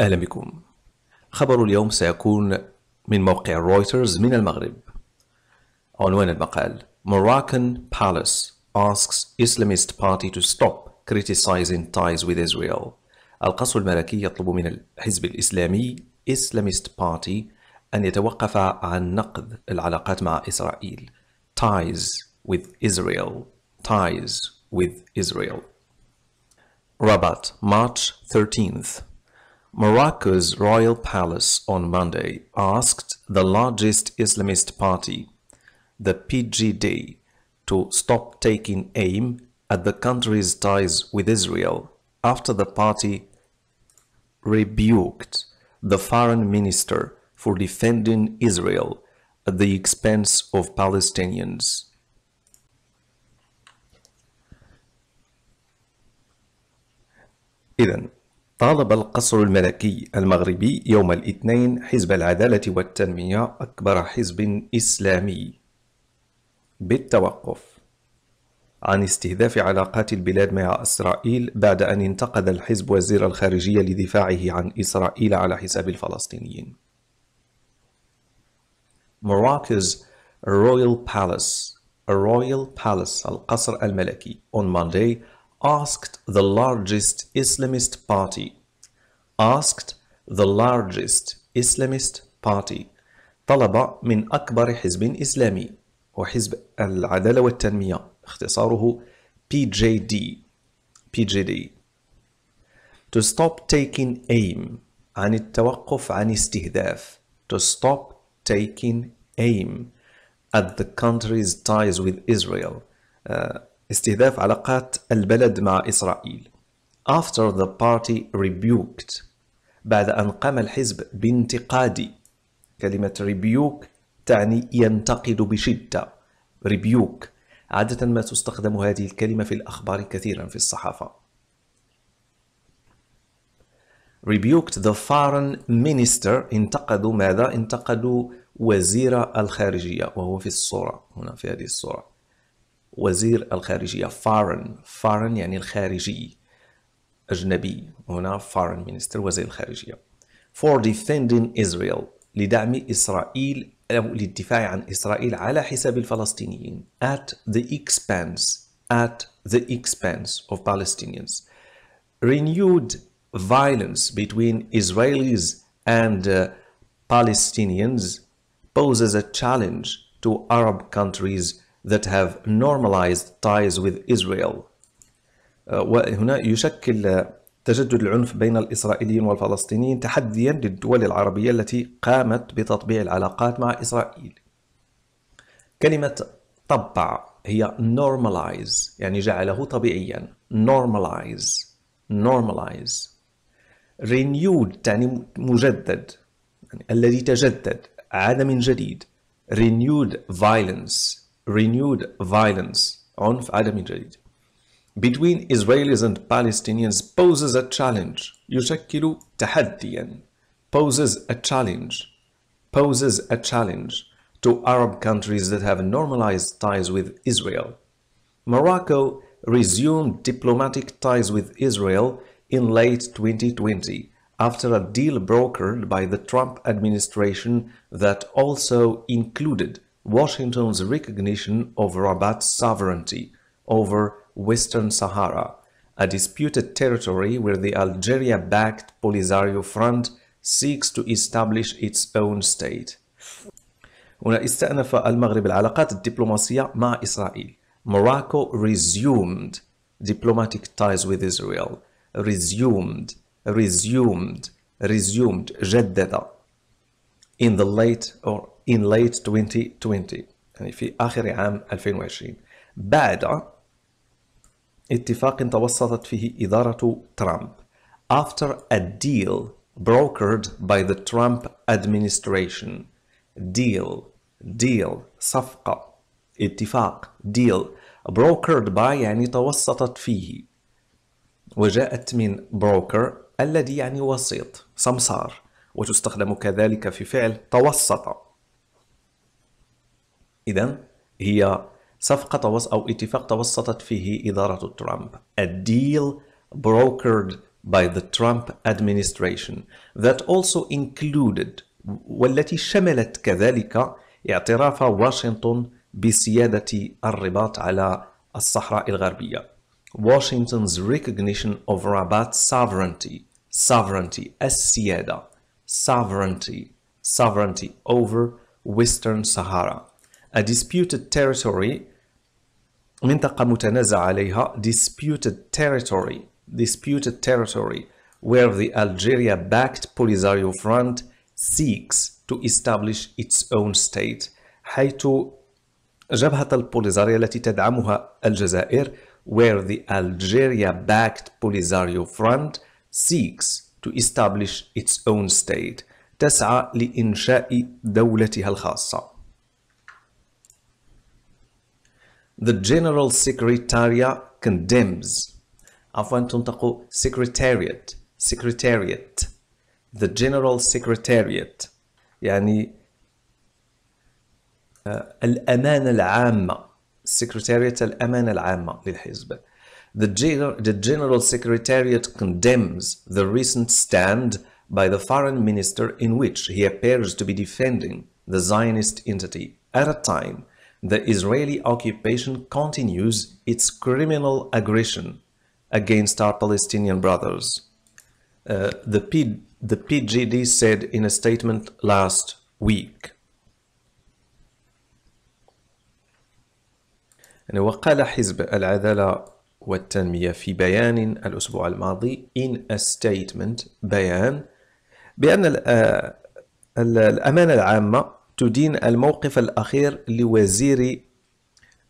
أهلا بكم خبر اليوم سيكون من موقع رويترز من المغرب عنوان المقال Moroccan Palace asks Islamist party to stop criticizing ties with Israel القصر الملكي يطلب من الحزب الإسلامي Islamist party أن يتوقف عن نقد العلاقات مع إسرائيل ties with Israel ties with Israel Rabat March 13th Morocco's royal palace on Monday asked the largest Islamist party, the PGD, to stop taking aim at the country's ties with Israel after the party rebuked the foreign minister for defending Israel at the expense of Palestinians. إذن طالب القصر الملكي المغربي يوم الاثنين حزب العدالة والتنمية أكبر حزب إسلامي بالتوقف عن استهداف علاقات البلاد مع إسرائيل بعد أن انتقد الحزب وزير الخارجية لدفاعه عن إسرائيل على حساب الفلسطينيين Morocco's Royal Palace Royal Palace القصر الملكي on Monday asked the largest Islamist party asked the largest Islamist party طلب من أكبر حزب إسلامي حزب العدالة والتنمية اختصاره PJD PJD to stop taking aim عن التوقف عن استهداف to stop taking aim at the country's ties with Israel uh, استهداف علاقات البلد مع إسرائيل after the party rebuked بعد أن قام الحزب بانتقاد كلمة ريبيوك تعني ينتقد بشدة ريبيوك عادة ما تستخدم هذه الكلمة في الأخبار كثيرا في الصحافة ريبيوكت the foreign minister انتقدوا ماذا؟ انتقدوا وزير الخارجية وهو في الصورة هنا في هذه الصورة وزير الخارجية فارن فارن يعني الخارجي أجنبي هنا foreign minister وزير الخارجية for defending Israel لدعم إسرائيل أو للدفاع عن إسرائيل على حساب الفلسطينيين at the expense at the expense of Palestinians renewed violence between Israelis and uh, Palestinians poses a challenge to Arab countries that have normalized ties with Israel وهنا يشكل تجدد العنف بين الإسرائيليين والفلسطينيين تحديا للدول العربية التي قامت بتطبيع العلاقات مع إسرائيل كلمة طبع هي normalize يعني جعله طبيعيا normalize normalize renewed يعني مجدد يعني الذي تجدد عاد من جديد renewed violence renewed violence عنف عاد من جديد between Israelis and Palestinians poses a challenge يشكل تحديا poses a challenge poses a challenge to Arab countries that have normalized ties with Israel. Morocco resumed diplomatic ties with Israel in late 2020 after a deal brokered by the Trump administration that also included Washington's recognition of Rabat's sovereignty over Western Sahara, a disputed territory where the Algeria-backed Polisario Front seeks to establish its own state. هنا استأنف المغرب العلاقات الدبلوماسية مع إسرائيل. Morocco resumed diplomatic ties with Israel. Resumed, resumed, resumed, جدد. In the late or in late 2020 يعني في آخر عام 2020 بعد اتفاق توسطت فيه إدارة ترامب after a deal brokered by the Trump administration deal deal صفقة اتفاق deal brokered by يعني توسطت فيه وجاءت من broker الذي يعني وسيط سمسار وتستخدم كذلك في فعل توسط إذا هي صفقة أو اتفاق توسطت فيه إدارة ترامب a deal brokered by the Trump administration that also included والتي شملت كذلك اعتراف واشنطن بسيادة الرباط على الصحراء الغربية Washington's recognition of Rabat's sovereignty sovereignty السيادة sovereignty sovereignty over Western Sahara a disputed territory منطقة متنازع عليها disputed territory disputed territory where the Algeria-backed Polisario Front seeks to establish its own state حيث جبهة البوليزاريا التي تدعمها الجزائر where the Algeria-backed Polisario Front seeks to establish its own state تسعى لإنشاء دولتها الخاصة The General Secretariat condemns. عفوا تنطق secretariat secretariat the general secretariat يعني الأمانة العامة secretariat الأمانة العامة للحزب the, general, the general secretariat condemns the recent stand by the foreign minister in which he appears to be defending the Zionist entity at a time the Israeli occupation continues its criminal aggression against our Palestinian brothers. Uh, the, P the PGD said in a statement last week. وقال حزب العدالة والتنمية في بيان الأسبوع الماضي in a statement بيان بأن الأمانة العامة تدين الموقف الأخير لوزير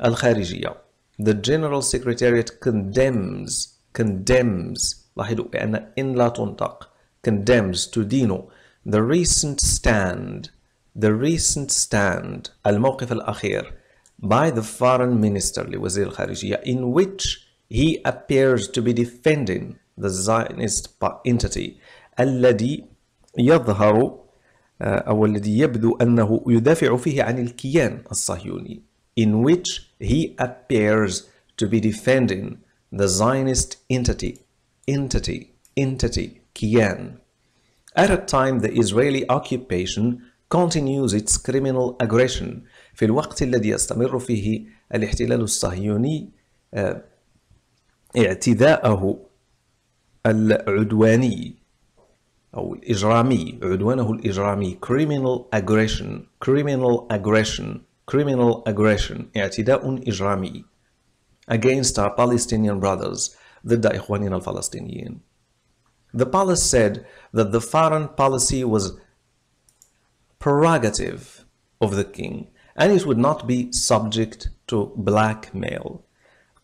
الخارجية The General Secretariat condemns condemns لاحظوا أن إن لا تنطق condemns تدين the recent stand the recent stand الموقف الأخير by the foreign minister لوزير الخارجية in which he appears to be defending the Zionist entity الذي يظهر أو الذي يبدو أنه يدافع فيه عن الكيان الصهيوني in which he appears to be defending the Zionist entity entity entity كيان at a time the Israeli occupation continues its criminal aggression في الوقت الذي يستمر فيه الاحتلال الصهيوني اعتداءه العدواني أو الإجرامي عدوانه الإجرامي criminal aggression criminal aggression criminal aggression اعتداء إجرامي against our Palestinian brothers ضد إخواننا الفلسطينيين The palace said that the foreign policy was prerogative of the king and it would not be subject to blackmail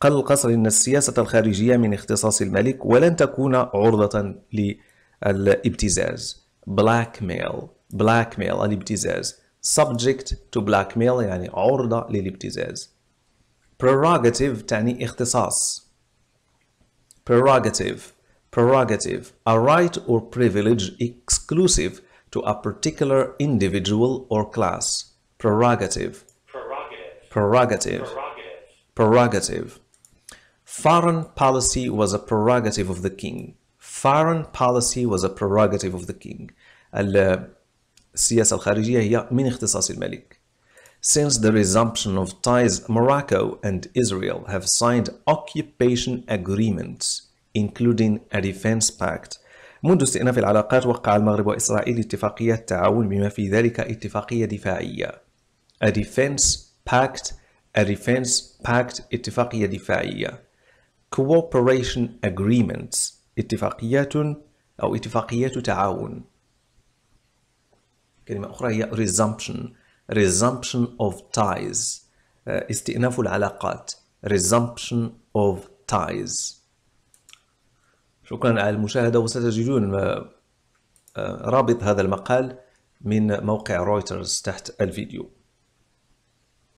قال القصر إن السياسة الخارجية من اختصاص الملك ولن تكون عرضة الابتزاز blackmail blackmail الابتزاز subject to blackmail يعني عرضة للابتزاز prerogative تعني اختصاص prerogative prerogative a right or privilege exclusive to a particular individual or class prerogative prerogative prerogative prerogative, prerogative. foreign policy was a prerogative of the king Foreign policy was a prerogative of the king. السياسة الخارجية هي من اختصاص الملك. Since the resumption of ties, Morocco and Israel have signed occupation agreements, including a defense pact. منذ استئناف العلاقات وقع المغرب وإسرائيل اتفاقية تعاون بما في ذلك اتفاقية دفاعية. A defense pact, a defense pact اتفاقية دفاعية. Cooperation agreements اتفاقيات أو اتفاقيات تعاون كلمة أخرى هي resumption resumption of ties آه، استئناف العلاقات resumption of ties شكرا على المشاهدة وستجدون آه، آه، رابط هذا المقال من موقع رويترز تحت الفيديو